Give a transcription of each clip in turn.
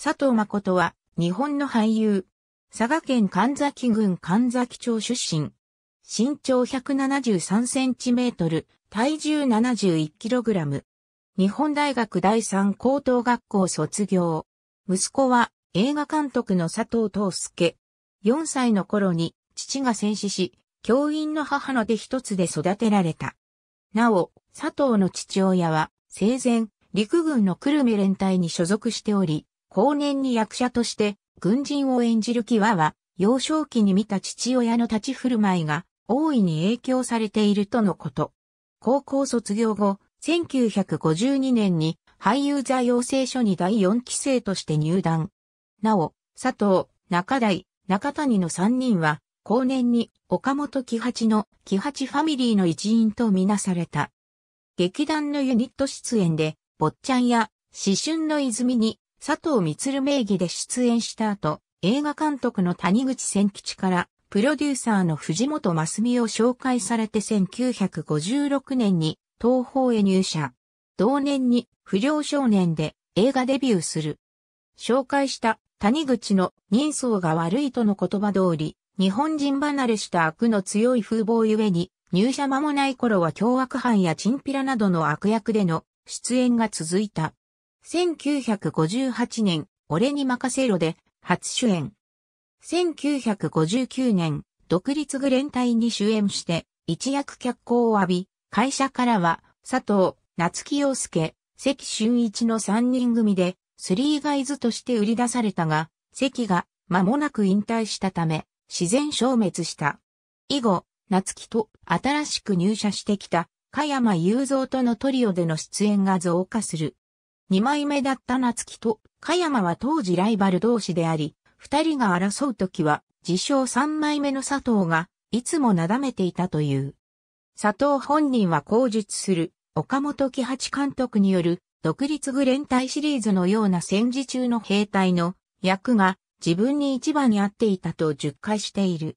佐藤誠は、日本の俳優。佐賀県神崎郡神崎町出身。身長173センチメートル、体重71キログラム。日本大学第三高等学校卒業。息子は映画監督の佐藤東介。4歳の頃に父が戦死し、教員の母の手一つで育てられた。なお、佐藤の父親は生前、陸軍の久留米連隊に所属しており、後年に役者として軍人を演じるキワは、幼少期に見た父親の立ち振る舞いが大いに影響されているとのこと。高校卒業後、1952年に俳優座養成所に第4期生として入団。なお、佐藤、中台、中谷の3人は、後年に岡本喜八の喜八ファミリーの一員とみなされた。劇団のユニット出演で、坊ちゃんや思春の泉に佐藤光名義で出演した後、映画監督の谷口千吉からプロデューサーの藤本真澄を紹介されて1956年に東宝へ入社。同年に不良少年で映画デビューする。紹介した谷口の人相が悪いとの言葉通り、日本人離れした悪の強い風貌ゆえに、入社間もない頃は凶悪犯やチンピラなどの悪役での出演が続いた。1958年、俺に任せろで、初主演。1959年、独立グレン隊に主演して、一躍脚光を浴び、会社からは、佐藤、夏木陽介、関俊一の三人組で、スリーガイズとして売り出されたが、関が間もなく引退したため、自然消滅した。以後、夏木と新しく入社してきた、加山雄三とのトリオでの出演が増加する。二枚目だった夏木と、加山は当時ライバル同士であり、二人が争うときは、自称三枚目の佐藤が、いつもなだめていたという。佐藤本人は口述する、岡本喜八監督による、独立グ連隊シリーズのような戦時中の兵隊の役が自分に一番に合っていたと述回している。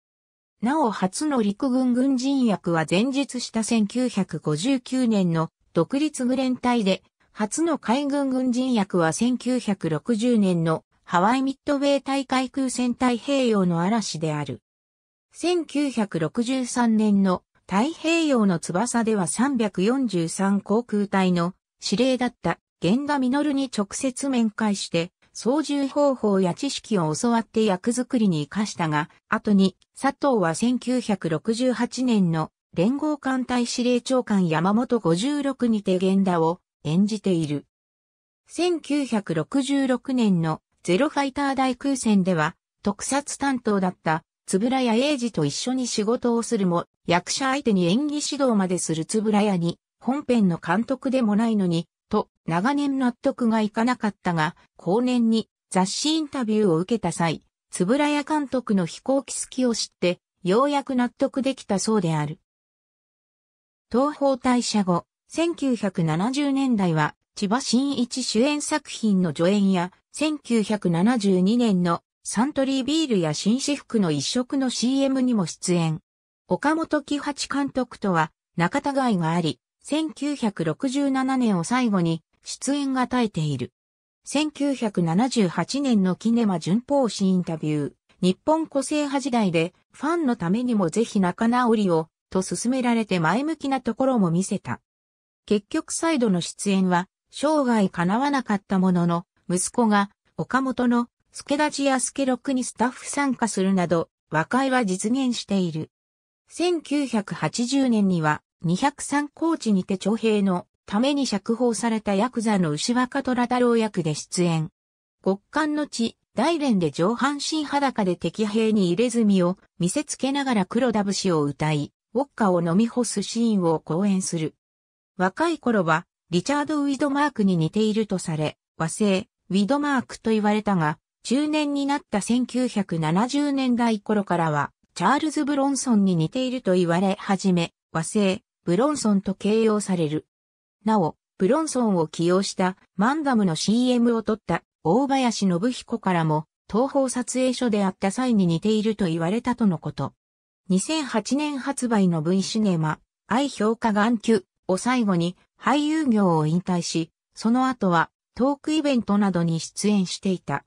なお初の陸軍軍人役は前述した1959年の独立グ連隊で初の海軍軍人役は1960年のハワイミッドウェー大海空戦太平洋の嵐である。1963年の太平洋の翼では343航空隊の指令だった源田実に直接面会して操縦方法や知識を教わって役作りに活かしたが、後に佐藤は1968年の連合艦隊司令長官山本56にて源田を演じている。1966年のゼロファイター大空戦では特撮担当だったつぶらや英二と一緒に仕事をするも役者相手に演技指導までするつぶらやに本編の監督でもないのにと長年納得がいかなかったが後年に雑誌インタビューを受けた際つぶらや監督の飛行機好きを知ってようやく納得できたそうである。東方退社後、1970年代は千葉真一主演作品の助演や、1972年のサントリービールや紳士服の一色の CM にも出演。岡本喜八監督とは仲違いがあり、1967年を最後に出演が絶えている。1978年のキネマ旬報誌インタビュー、日本個性派時代でファンのためにもぜひ仲直りをと勧められて前向きなところも見せた。結局サイドの出演は生涯叶わなかったものの、息子が岡本の助立や助六にスタッフ参加するなど、和解は実現している。1980年には203高地にて徴兵のために釈放されたヤクザの牛若虎太郎役で出演。極寒の地、大連で上半身裸で敵兵に入れ墨を見せつけながら黒田節を歌い、ウォッカを飲み干すシーンを公演する。若い頃は、リチャード・ウィドマークに似ているとされ、和製、ウィドマークと言われたが、中年になった1970年代頃からは、チャールズ・ブロンソンに似ていると言われ始め、和製、ブロンソンと形容される。なお、ブロンソンを起用したマンダムの CM を撮った大林信彦からも、東宝撮影所であった際に似ていると言われたとのこと。2008年発売の V シネマ、愛評価眼球を最後に俳優業を引退し、その後はトークイベントなどに出演していた。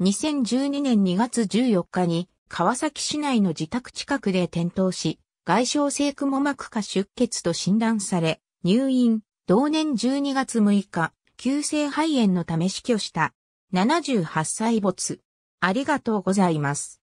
2012年2月14日に川崎市内の自宅近くで転倒し、外傷性蜘蛛膜下出血と診断され、入院、同年12月6日、急性肺炎のため死去した。78歳没。ありがとうございます。